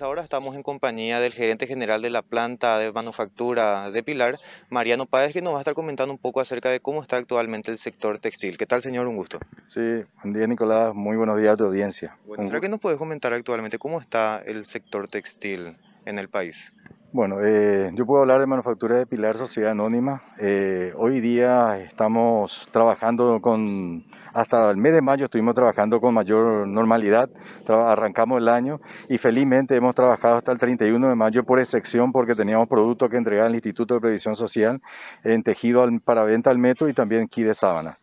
Ahora estamos en compañía del gerente general de la planta de manufactura de Pilar, Mariano Páez, que nos va a estar comentando un poco acerca de cómo está actualmente el sector textil. ¿Qué tal, señor? Un gusto. Sí, buen día, Nicolás. Muy buenos días a tu audiencia. Bueno, ¿Qué nos puedes comentar actualmente cómo está el sector textil en el país? Bueno, eh, yo puedo hablar de Manufactura de Pilar Sociedad Anónima. Eh, hoy día estamos trabajando con, hasta el mes de mayo estuvimos trabajando con mayor normalidad, arrancamos el año y felizmente hemos trabajado hasta el 31 de mayo por excepción porque teníamos productos que entregar al Instituto de Previsión Social en tejido para venta al metro y también aquí de sábana.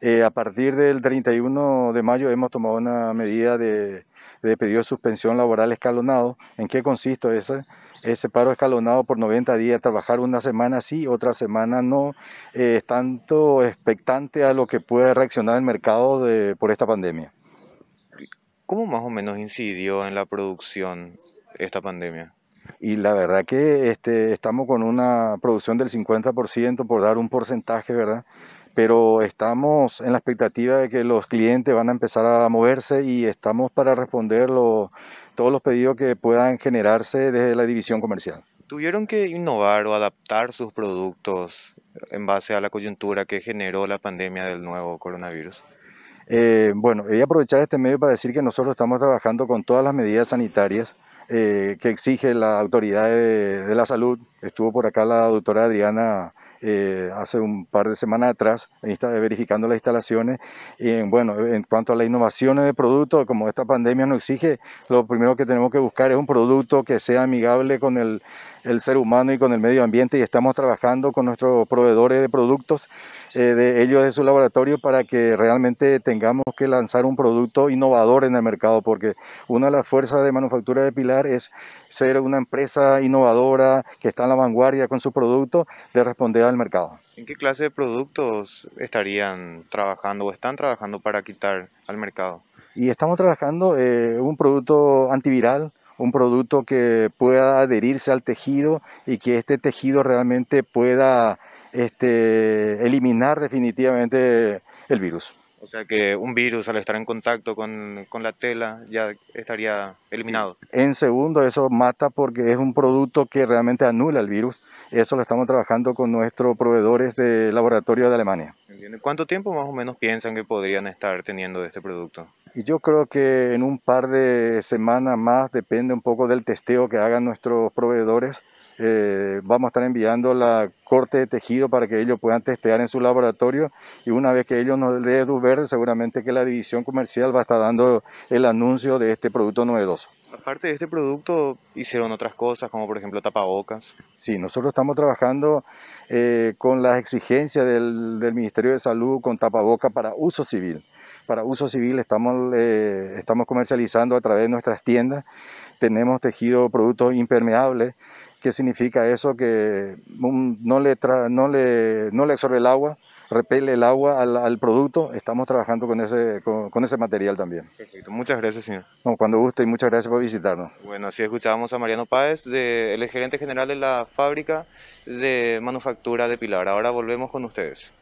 Eh, a partir del 31 de mayo hemos tomado una medida de, pedido de suspensión laboral escalonado. ¿En qué consiste esa? ese paro escalonado por 90 días, trabajar una semana sí, otra semana no, eh, es tanto expectante a lo que puede reaccionar el mercado por esta pandemia. ¿Cómo más o menos incidió en la producción esta pandemia? y la verdad que este, estamos con una producción del 50% por dar un porcentaje, ¿verdad? pero estamos en la expectativa de que los clientes van a empezar a moverse y estamos para responder todos los pedidos que puedan generarse desde la división comercial. ¿Tuvieron que innovar o adaptar sus productos en base a la coyuntura que generó la pandemia del nuevo coronavirus? Eh, bueno, voy a aprovechar este medio para decir que nosotros estamos trabajando con todas las medidas sanitarias eh, que exige la autoridad de, la salud. Estuvo por acá la doctora Adriana eh, hace un par de semanas atrás, eh, verificando las instalaciones. Y bueno, en cuanto a las innovaciones de productos, como esta pandemia nos exige, lo primero que tenemos que buscar es un producto que sea amigable con el el ser humano y con el medio ambiente y estamos trabajando con nuestros proveedores de productos, eh, de ellos de su laboratorio, para que realmente tengamos que lanzar un producto innovador en el mercado, porque una de las fuerzas de manufactura de Pilar es ser una empresa innovadora que está en la vanguardia con su producto de responder al mercado. ¿En qué clase de productos estarían trabajando o están trabajando para quitar al mercado? y estamos trabajando eh, un producto antiviral un producto que pueda adherirse al tejido y que este tejido realmente pueda este, eliminar definitivamente el virus. O sea que un virus al estar en contacto con, la tela ya estaría eliminado. En segundo, eso mata porque es un producto que realmente anula el virus. Eso lo estamos trabajando con nuestros proveedores de laboratorio de Alemania. ¿Cuánto tiempo más o menos piensan que podrían estar teniendo de este producto? Yo creo que en un par de semanas más, depende un poco del testeo que hagan nuestros proveedores. Eh, vamos a estar enviando la corte de tejido para que ellos puedan testear en su laboratorio y una vez que ellos nos den el verde seguramente que la división comercial va a estar dando el anuncio de este producto novedoso. Aparte de este producto, hicieron otras cosas, como por ejemplo tapabocas. Sí, nosotros estamos trabajando eh, con las exigencias del, Ministerio de Salud con tapabocas para uso civil. Para uso civil eh, estamos, comercializando a través de nuestras tiendas. Tenemos tejido producto impermeable, ¿Qué significa eso? Que no le absorbe el agua, repele el agua al, producto, estamos trabajando con ese, con, ese material también. Perfecto, muchas gracias señor. cuando guste y muchas gracias por visitarnos. Bueno, así escuchábamos a Mariano Páez, el gerente general de la fábrica de manufactura de Pilar. Ahora volvemos con ustedes.